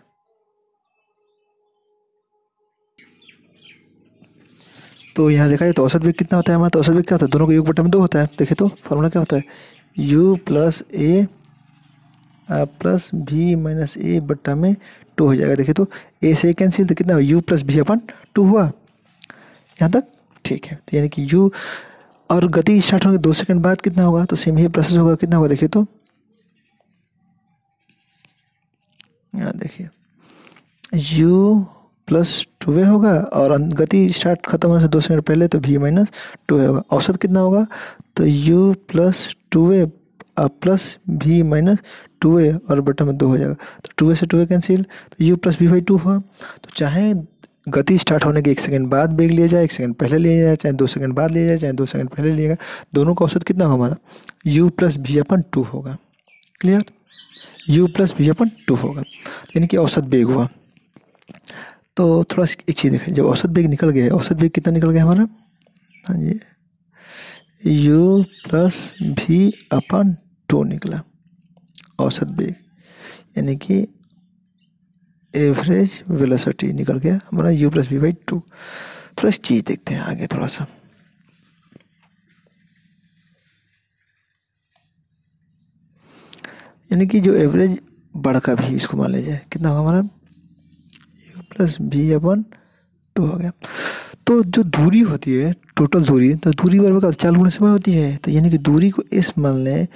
तो यहाँ देखा जाए तो औसत वेग कितना होता है हमारा तो औसत वेग क्या होता है दोनों का योग बटे में दो होता है देखे तो फॉर्मूला क्या होता है U plus A plus V minus A बट्टा में टू हो जाएगा देखिए तो ए से कैंसिल तो कितना यू प्लस भी अपन टू हुआ यहाँ तक ठीक है तो यानी कि यू और गति स्टार्ट होने के दो सेकंड बाद कितना होगा तो सेम ही प्रोसेस होगा कितना होगा देखिए तो यहाँ देखिए यू प्लस टू वे होगा और गति स्टार्ट खत्म होने से दो सेकंड पहले तो वी माइनस टू वे होगा औसत कितना होगा तो U plus two V plus V minus two A और बटन में दो हो जाएगा तो टू वे से टू वे कैंसिल तो U plus V by two हुआ तो चाहे गति स्टार्ट होने के एक सेकंड बाद बेग लिया जाए एक सेकंड पहले लिया जाए चाहे दो सेकंड बाद लिया जाए चाहे दो सेकंड पहले लिया जाए दोनों का औसत कितना होगा हमारा U plus V upon two होगा clear U plus V upon two होगा यानी कि औसत बेग हुआ तो थोड़ा एक चीज़ देखें जब औसत वेग निकल गया औसत वेग कितना निकल गया हमारा हाँ जी यू प्लस भी अपन टू निकला औसत वेग यानी कि एवरेज वेलोसिटी निकल गया हमारा U plus V by two थोड़ा इस चीज़ देखते हैं आगे थोड़ा सा यानी कि जो एवरेज बढ़ का भी इसको मान लीजिए कितना होगा हमारा प्लस बी अपन टू हो गया तो जो दूरी होती है टोटल दूरी तो दूरी बराबर चाल गुणे समय होती है तो यानी कि दूरी को इस मान लें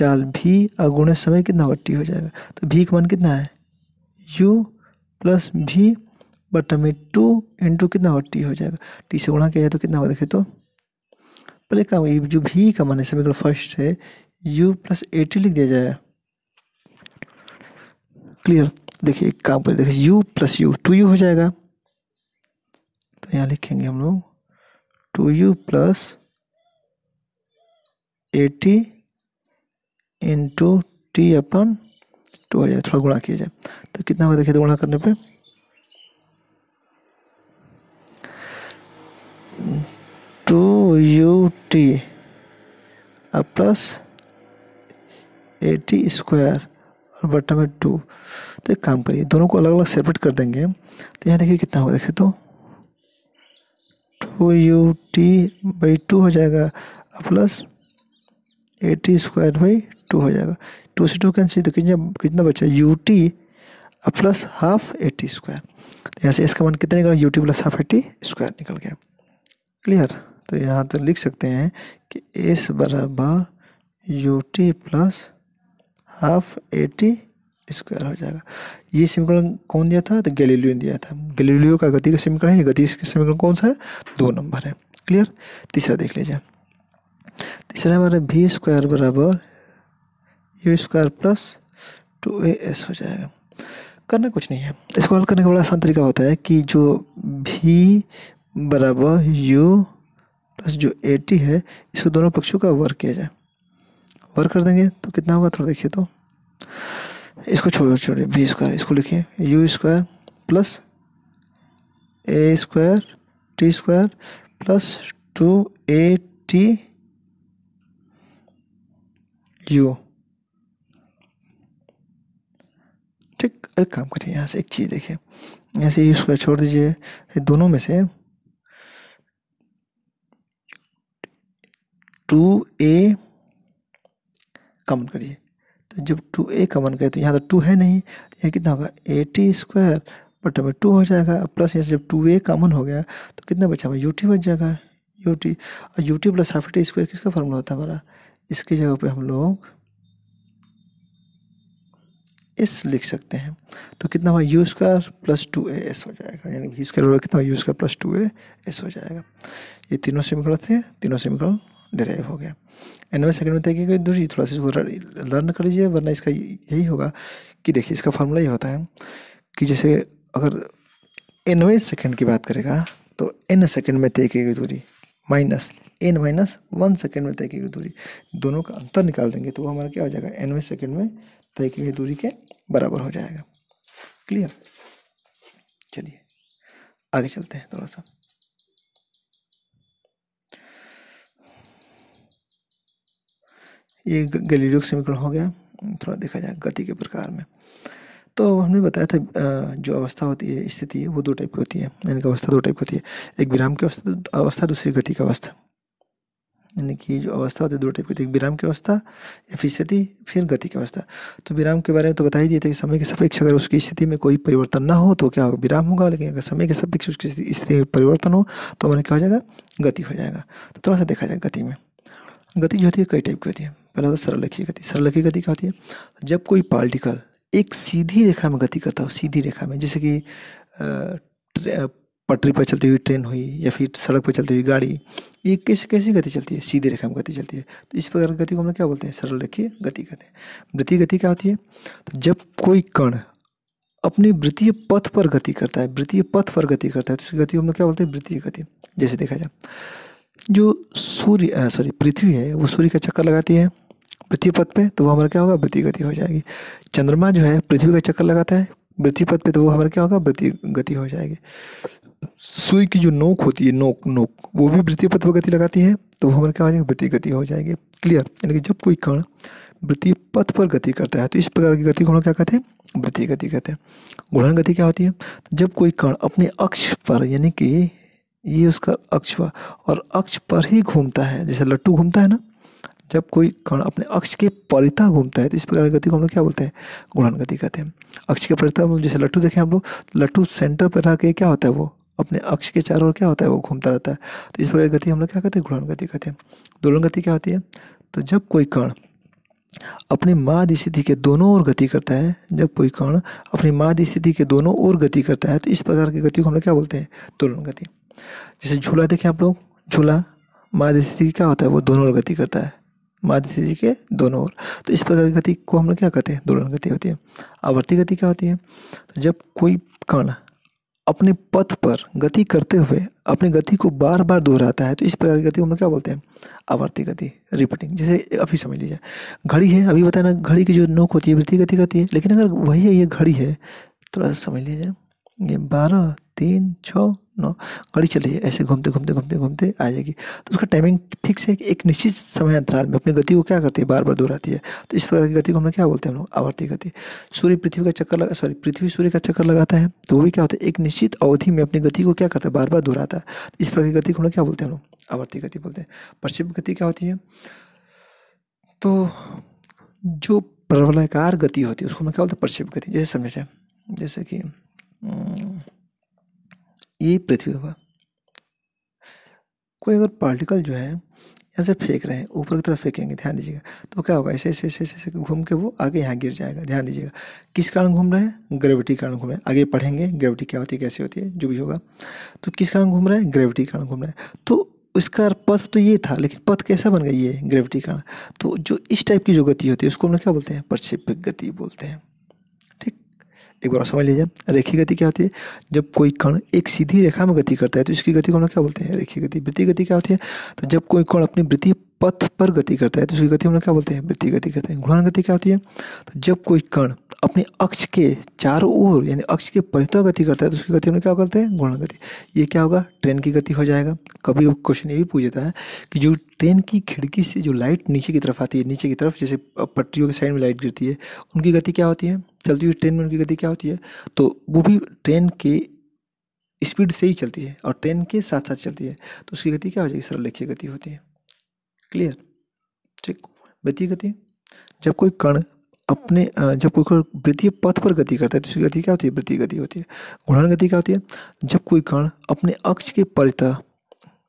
चाल भी और गुणे समय कितना होगा टी हो जाएगा तो भी का मान कितना है यू प्लस भी बटा में टू इंटू कितना होगा टी हो जाएगा टी से गुणा किया जाए तो कितना होगा देखे तो पहले काम जो भी का मान है समीकरण फर्स्ट है यू प्लस एटी लिख दिया जाए क्लियर देखिए एक काम करिए देखिए U plus U two U हो जाएगा तो यहाँ लिखेंगे हम लोग two U plus A T into T upon two हो जाए थोड़ा गुणा किया जाए तो कितना होगा देखिए गुणा करने पे two U T plus A T square और बटन है टू तो एक काम करिए दोनों को अलग अलग सेपरेट कर देंगे तो यहाँ देखिए कितना होगा देखिए तो two U T by two हो जाएगा plus A T square by two हो जाएगा टू से टू सी तो कितना कितना बचा U T plus half A T square तो यहाँ से इसका मान कितना निकल U T plus half A T square निकल गया क्लियर तो यहाँ तो लिख सकते हैं कि एस बराबर U T plus half A T square हो जाएगा ये समीकरण कौन दिया था तो गैलीलियो ने दिया था गैलीलियो का गति का समीकरण है गति का समीकरण कौन सा है दो नंबर है क्लियर तीसरा देख लीजिए तीसरा हमारा भी स्क्वायर बराबर U square plus two A S हो जाएगा करना कुछ नहीं है इसको हल करने का बड़ा आसान तरीका होता है कि जो भी बराबर यू प्लस जो ए टी है इसको दोनों पक्षों का वर्क किया जाए वर्क कर देंगे तो कितना होगा थोड़ा देखिए तो इसको छोड़ो छोड़िए बी स्क्वायर इसको लिखिए u square plus a square t square plus two a t u ठीक एक काम करिए यहाँ से एक चीज़ देखिए यहाँ से यू स्क्वायर छोड़ दीजिए दोनों में से टू ए कॉमन करिए तो जब टू ए कॉमन करिए तो यहाँ तो टू है नहीं तो यहाँ कितना होगा एटी स्क्वायर बट में टू हो जाएगा प्लस यहाँ जब टू ए कॉमन हो गया तो कितना बचा हुआ यू टी बच जाएगा यू टी और u T plus half t square किसका फॉर्मूला होता है हमारा इसकी जगह पे हम लोग एस लिख सकते हैं तो कितना हुआ u square plus two A S हो जाएगा यानी यू स्क्वायर कितना u square plus two A S हो जाएगा ये तीनों सेमिकल थे तीनों सेमिकल डिराइव हो गया एनवे में सेकंड में तय किया दूसरी थोड़ा सा इसको लर्न कर लीजिए वरना इसका यही होगा कि देखिए इसका फार्मूला ये होता है कि जैसे अगर एनवे सेकेंड की बात करेगा तो एन सेकेंड में तय की गई दूरी minus n minus one second में तय की गई दूरी दोनों का अंतर निकाल देंगे तो वो हमारा क्या हो जाएगा एनवे सेकेंड में तय की गई दूरी के बराबर हो जाएगा क्लियर चलिए आगे चलते हैं थोड़ा सा ये गलीलियो समीकरण हो गया थोड़ा देखा जाए गति के प्रकार में तो हमने बताया था जो अवस्था होती है स्थिति वो दो टाइप की होती है यानी कि अवस्था दो टाइप की होती है एक विराम की अवस्था तो अवस्था दूसरी गति की अवस्था यानी कि जो अवस्था होती है दो टाइप की होती है विराम की अवस्था या फिर स्थिति फिर गति की अवस्था तो विराम के बारे में तो बता ही दिए थे कि समय के सापेक्ष अगर उसकी स्थिति में कोई परिवर्तन ना हो तो क्या होगा विराम होगा लेकिन अगर समय के सापेक्ष उसकी स्थिति में परिवर्तन हो तो हमारा क्या हो जाएगा गति हो जाएगा तो थोड़ा सा देखा जाए गति में गति जो होती है कई टाइप की होती है पहला तो सरलरेखीय गति सरलरेखीय गति क्या होती है जब कोई पार्टिकल एक सीधी रेखा में गति करता हो सीधी रेखा में जैसे कि पटरी पर चलती हुई ट्रेन हुई या फिर सड़क पर चलती हुई गाड़ी ये कैसे कैसी गति चलती है सीधी रेखा में गति चलती है तो इस प्रकार की गति को हम लोग क्या बोलते हैं सरल रेखीय गति कहते हैं वृत्तीय गति क्या होती है तो जब कोई कण अपने वृत्तीय पथ पर गति करता है वृत्तीय पथ पर गति करता है तो उसकी गति हम लोग क्या बोलते हैं वृत्तीय गति जैसे देखा जाए जो सूर्य सॉरी पृथ्वी है वो सूर्य का चक्कर लगाती है पृथ्वी पथ पे तो वो हमारा क्या होगा वृत्ति गति हो जाएगी चंद्रमा जो है पृथ्वी का चक्कर लगाता है वृत्ति पथ पे तो वो हमारा क्या होगा वृत्ति गति हो जाएगी सुई की जो नोक होती है नोक नोक वो भी वृत्ति पथ पर गति लगाती है तो वो हमारा क्या हो जाएगा वृत्ति गति हो जाएगी क्लियर यानी कि जब कोई कण वृत्ति पथ पर गति करता है तो इस प्रकार की गति को हम क्या कहते हैं वृत्ति गति कहते हैं गुणन गति क्या होती है तो जब कोई कण अपने अक्ष पर यानी कि ये उसका अक्ष हुआ और अक्ष पर ही घूमता है जैसे लट्टू घूमता है ना जब कोई कण अपने अक्ष के परिता घूमता है तो इस प्रकार की गति को हम लोग क्या बोलते हैं गुणन गति कहते हैं अक्ष के परिता जैसे लट्ठू देखें हम लोग लट्ठू सेंटर पर रह के क्या होता है वो अपने अक्ष के चारों ओर क्या होता है वो घूमता रहता है तो इस प्रकार की गति हम लोग क्या कहते हैं घूर्णन गति कहते हैं दोलन गति क्या होती है तो जब कोई कण अपनी माद स्थिति के दोनों ओर गति करता है जब कोई कण अपनी माद स्थिति के दोनों ओर गति करता है तो इस प्रकार की गति को हम लोग क्या बोलते हैं दोलन गति जैसे झूला देखें आप लोग झूला माद स्थिति क्या होता है वो दोनों ओर गति करता है माध्य से के दोनों ओर तो इस प्रकार की गति को हम लोग क्या कहते हैं दोलन गति होती है आवर्ती गति क्या होती है तो जब कोई कण अपने पथ पर गति करते हुए अपनी गति को बार बार दोहराता है तो इस प्रकार की गति को हम लोग क्या बोलते हैं आवर्ती गति रिपीटिंग जैसे अभी समझ लीजिए घड़ी है अभी बताना घड़ी की जो नोक होती है वृत्ति गति होती है लेकिन अगर वही है ये घड़ी है थोड़ा सा समझ लीजिए ये बारह तीन छः नो गाड़ी चली जाए ऐसे घूमते घूमते घूमते घूमते आ जाएगी तो उसका टाइमिंग फिक्स है कि एक निश्चित समय अंतराल में अपनी गति को क्या करती है बार बार दोहराती है तो इस प्रकार की गति को हम लोग क्या बोलते हैं हम लोग आवर्ती गति सूर्य पृथ्वी का चक्कर लगा सॉरी पृथ्वी सूर्य का चक्कर लगाता है तो वो भी क्या होता है एक निश्चित अवधि में अपनी गति को क्या करता है बार बार दोहराता है तो इस प्रकार की गति को हम लोग क्या बोलते हैं हम लोग आवर्ती गति बोलते हैं प्रक्षिप गति क्या होती है तो जो प्रवलयकार गति होती है उसको हम क्या बोलते हैं प्रक्षिप गति जैसे समझे जैसे कि हम्म, ये पृथ्वी हुआ कोई अगर पार्टिकल जो है यहाँ से फेंक रहे हैं ऊपर की तरफ फेंकेंगे ध्यान दीजिएगा तो क्या होगा ऐसे ऐसे ऐसे ऐसे घूम के वो आगे यहाँ गिर जाएगा ध्यान दीजिएगा किस कारण घूम रहे हैं ग्रेविटी कारण घूम रहे हैं आगे पढ़ेंगे ग्रेविटी क्या होती है कैसे होती है जो भी होगा तो किस कारण घूम रहे हैं ग्रेविटी कारण घूम रहे हैं तो इसका पथ तो ये था लेकिन पथ कैसा बन गया ये ग्रेविटी कारण तो जो इस टाइप की जो गति होती है उसको हम लोग क्या बोलते हैं प्रक्षेपक गति बोलते हैं एक बार समझ लीजिए रेखी गति क्या होती है जब कोई कण एक सीधी रेखा में गति करता है तो इसकी गति को हम क्या बोलते हैं रेखी गति वृत्ति गति क्या होती है तो जब कोई कण अपनी वृत्ति पथ पर गति करता है तो उसकी गति हम लोग क्या बोलते हैं वृत्ति गति कहते हैं घूर्णन गति क्या होती है तो जब कोई कण अपने अक्ष के चारों ओर यानी अक्ष के परिता गति करता है तो उसकी गति हम लोग क्या करते हैं घूर्णन गति ये क्या होगा ट्रेन की गति हो जाएगा कभी क्वेश्चन ये भी पूछ देता है कि जो ट्रेन की खिड़की से जो लाइट नीचे की तरफ आती है नीचे की तरफ जैसे पटरियों के साइड में लाइट गिरती है उनकी गति क्या होती है चलती हुई ट्रेन में उनकी गति क्या होती है तो वो भी ट्रेन के स्पीड से ही चलती है और ट्रेन के साथ साथ चलती है तो उसकी गति क्या हो जाएगी सरल रेखीय गति होती है क्लियर ठीक वृत्तीय गति जब कोई कण अपने जब कोई कण वृत्तीय पथ पर गति करता है तो उसकी गति क्या होती है वृत्तीय गति होती है घूर्णन गति क्या होती है जब कोई कण अपने अक्ष के परिता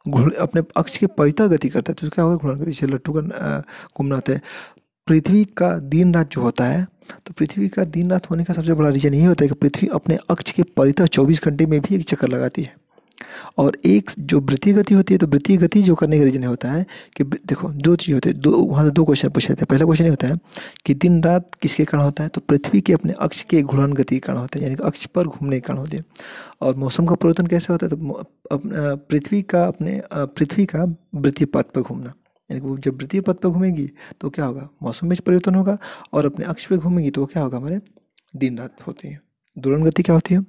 घूर्ण अपने अक्ष के परिता गति करता है तो क्या होगा घूर्णन गति से लट्ठू का घूमना होता है पृथ्वी का दिन रात जो होता है तो पृथ्वी का दिन रात होने का सबसे बड़ा रीजन यही होता है कि पृथ्वी अपने अक्ष के परिता चौबीस घंटे में भी एक चक्कर लगाती है और एक जो वृत्तीय गति होती है तो वृत्तीय गति जो करने का रीजन होता है कि देखो दो चीज़ होते हैं दो वहाँ से दो क्वेश्चन पूछे जाते हैं पहला क्वेश्चन ये होता है कि दिन रात किसके कारण होता है तो पृथ्वी के अपने अक्ष के घूर्णन गति के कारण होता है यानी कि अक्ष पर घूमने के कारण होते हैं और मौसम का परिवर्तन कैसे होता है तो पृथ्वी का अपने पृथ्वी का वृत्तीय पथ पर घूमना यानी कि वो जब वृत्तीय पथ पर घूमेगी तो क्या होगा मौसम में परिवर्तन होगा और अपने अक्ष पर घूमेगी तो क्या होगा हमारे दिन रात होती है दोलन गति क्या होती है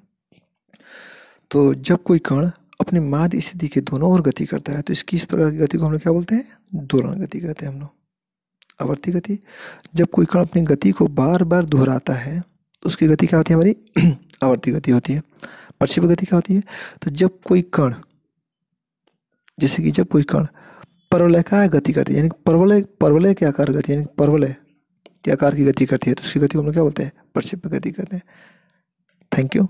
तो जब कोई कण अपने माद स्थिति के दोनों ओर गति करता है तो इसकी इस प्रकार की गति को हम लोग क्या बोलते हैं दोलन गति कहते हैं हम लोग आवर्ती गति जब कोई कण अपनी गति को बार बार दोहराता है तो उसकी गति क्या होती है हमारी आवर्ती गति होती है प्रक्षेप गति क्या होती है तो जब कोई कण जैसे कि जब कोई कण परवलय का गति करती है यानी परवलय परवलय के आकार गति यानी परवलय के आकार की गति करती है तो उसकी गति को हम लोग क्या बोलते हैं प्रक्षेप गति कहते हैं थैंक यू